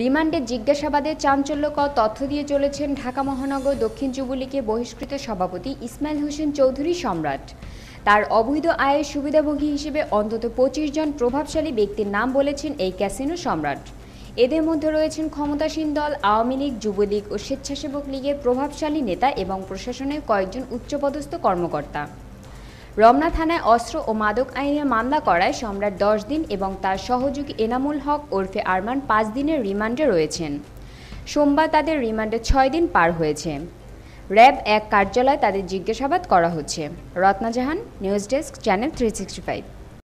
রিমান্ডে জিজ্ঞাসাবাদে চাঞ্চল্যকর তথ্য দিয়ে চলেছেন ঢাকা মহানগর দক্ষিণ যুবলীগের বহিষ্কৃত সভাপতি ইসমাইল হোসেন চৌধুরী সম্রাট তার অবৈধ আয়ের সুবিধাভোগী হিসেবে অন্তত পঁচিশ জন প্রভাবশালী ব্যক্তির নাম বলেছেন এই ক্যাসিনো সম্রাট এদের মধ্যে রয়েছেন ক্ষমতাসীন দল আওয়ামী লীগ যুবলীগ ও স্বেচ্ছাসেবক লীগের প্রভাবশালী নেতা এবং প্রশাসনের কয়েকজন উচ্চপদস্থ কর্মকর্তা রমনা থানায় অস্ত্র ও মাদক আইনে মামলা করায় সম্রাট দশ দিন এবং তার সহযোগী এনামুল হক ওরফে আরমান পাঁচ দিনের রিমান্ডে রয়েছেন সোমবার তাদের রিমান্ডে ছয় দিন পার হয়েছে র্যাব এক কার্যালয়ে তাদের জিজ্ঞাসাবাদ করা হচ্ছে Ratna Jahan news desk channel three sixty five